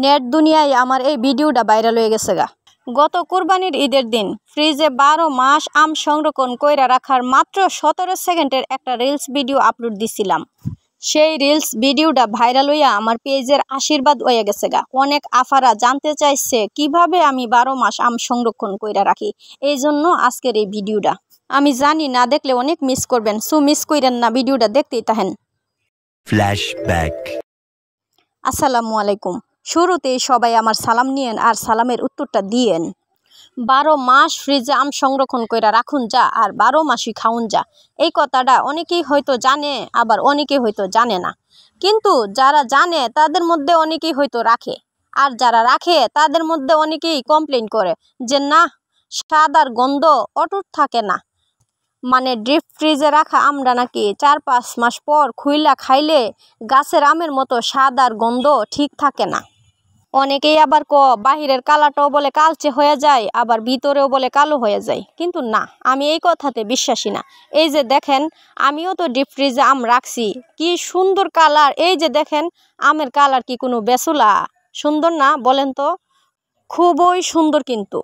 net দুনিয়ায় আমার এই ভিডিওটা ভাইরাল হয়ে গেছে গা গত কুরবানির ঈদের দিন ফ্রিজে বারো মাস আম সংরক্ষণ কইরা রাখার মাত্র সতেরো সেকেন্ডের একটা রিলস ভিডিও আপলোড দিছিলাম সেই রিলস ভিডিওটা ভাইরাল হইয়া আমার পেজের আশীর্বাদ হয়ে গেছে গা অনেক আফারা জানতে চাইছে কিভাবে আমি বারো মাস আম সংরক্ষণ কইরা রাখি এই জন্য আজকের এই ভিডিওটা আমি জানি না দেখলে অনেক মিস করবেন সু মিস কইরেন না ভিডিওটা দেখতেই তাহেন ফ্ল্যাশব্যাক আসসালামু আলাইকুম শুরুতে সবাই আমার সালাম নিয়েন আর সালামের উত্তরটা দিয়েন বারো মাস ফ্রিজে আম সংরক্ষণ করে রাখুন যা আর বারো মাসই খাউন যা এই কথাটা অনেকেই হয়তো জানে আবার অনেকে হয়তো জানে না কিন্তু যারা জানে তাদের মধ্যে অনেকেই হয়তো রাখে আর যারা রাখে তাদের মধ্যে অনেকেই কমপ্লেন করে যে না স্বাদ আর গন্ধ অটুট থাকে না মানে ড্রিপ ফ্রিজে রাখা আমরা নাকি চার পাঁচ মাস পর খুইলা খাইলে গাছের আমের মতো স্বাদ আর গন্ধ ঠিক থাকে না অনেকেই আবার ক বাহিরের কালাটাও বলে কালচে হয়ে যায় আবার ভিতরেও বলে কালো হয়ে যায় কিন্তু না আমি এই কথাতে বিশ্বাসী না এই যে দেখেন আমিও তো ডিপ ফ্রিজে আম রাখছি কি সুন্দর কালার এই যে দেখেন আমের কালার কি কোনো বেসুলা সুন্দর না বলেন তো খুবই সুন্দর কিন্তু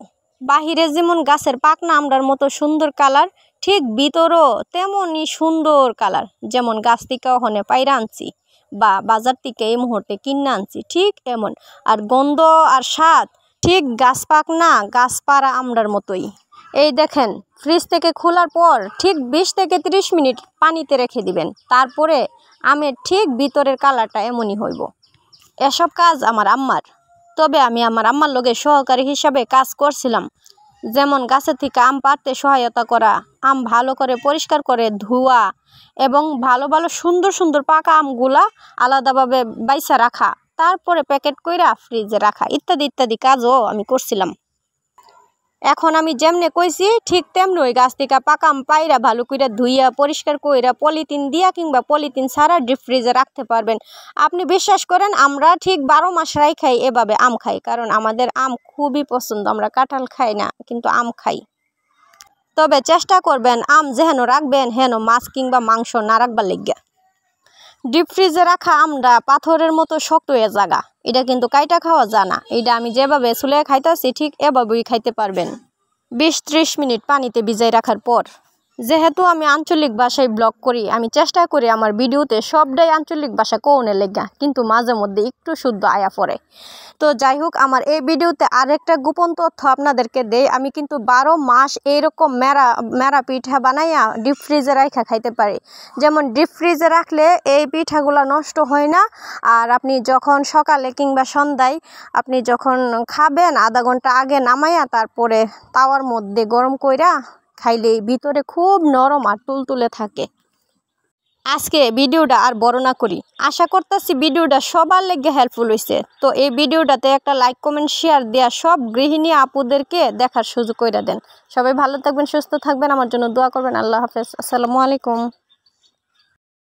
বাহিরে যেমন গাছের পাকনা আমরার মতো সুন্দর কালার ঠিক ভিতরও তেমনই সুন্দর কালার যেমন গাছ থেকে ওখানে পাইরা আনছি বা বাজার থেকে এই মুহূর্তে কিনে আনছি ঠিক এমন আর গন্ধ আর স্বাদ ঠিক গাছ পাক না গাছ পাড়া আমরার মতোই এই দেখেন ফ্রিজ থেকে খোলার পর ঠিক ২০ থেকে ৩০ মিনিট পানিতে রেখে দিবেন তারপরে আমের ঠিক ভিতরের কালারটা এমনই হইব এসব কাজ আমার আম্মার তবে আমি আমার আম্মার লোকের সহকারী হিসাবে কাজ করছিলাম যেমন গাছের থেকে আম পাড়তে সহায়তা করা আম ভালো করে পরিষ্কার করে ধোয়া এবং ভালো ভালো সুন্দর সুন্দর পাকা আমগুলা আলাদাভাবে বাইসা রাখা তারপরে প্যাকেট কইরা ফ্রিজে রাখা ইত্যাদি ইত্যাদি কাজও আমি করছিলাম এখন আমি যেমনে কইছি ঠিক তেমনি ওই গাছ থেকে পাকাম পাইরা ভালো কইরা ধুইয়া পরিষ্কার কইরা পলিথিন দিয়া কিংবা পলিথিন ছাড়া ডিপ ফ্রিজে রাখতে পারবেন আপনি বিশ্বাস করেন আমরা ঠিক বারো মাস রাই খাই এভাবে আম খাই কারণ আমাদের আম খুবই পছন্দ আমরা কাঁঠাল খাই না কিন্তু আম খাই তবে চেষ্টা করবেন আম যেহেন রাখবেন হেন মাছ কিংবা মাংস না রাখবার লেগে ডিপ ফ্রিজে রাখা আমরা পাথরের মতো শক্ত হয়ে জাগা এটা কিন্তু কাইটা খাওয়া জানা এটা আমি যেভাবে চুলে খাইতেছি ঠিক এভাবেই খাইতে পারবেন বিশ ত্রিশ মিনিট পানিতে ভিজাই রাখার পর যেহেতু আমি আঞ্চলিক ভাষায় ব্লগ করি আমি চেষ্টা করি আমার ভিডিওতে সবটাই আঞ্চলিক ভাষা কৌনে লেগা কিন্তু মাঝে মধ্যে একটু শুদ্ধ আয়া পড়ে তো যাই হোক আমার এই ভিডিওতে আরেকটা গোপন তথ্য আপনাদেরকে দেই আমি কিন্তু বারো মাস এইরকম মেরা মেরা পিঠা বানাইয়া ডিপ ফ্রিজে রাখা খাইতে পারি যেমন ডিপ ফ্রিজে রাখলে এই পিঠাগুলো নষ্ট হয় না আর আপনি যখন সকালে কিংবা সন্ধ্যায় আপনি যখন খাবেন আধা ঘন্টা আগে নামাইয়া তারপরে তাওয়ার মধ্যে গরম কইরা খাইলে ভিতরে খুব নরম আর তুলতুলে থাকে আজকে ভিডিওটা আর বড় না করি আশা করতেছি ভিডিওটা সবার লেগে হেল্পফুল হয়েছে তো এই ভিডিওটাতে একটা লাইক কমেন্ট শেয়ার দেওয়া সব গৃহিণী আপুদেরকে দেখার সুযোগ করে দেন সবাই ভালো থাকবেন সুস্থ থাকবেন আমার জন্য দোয়া করবেন আল্লাহ হাফেজ আসসালামু আলাইকুম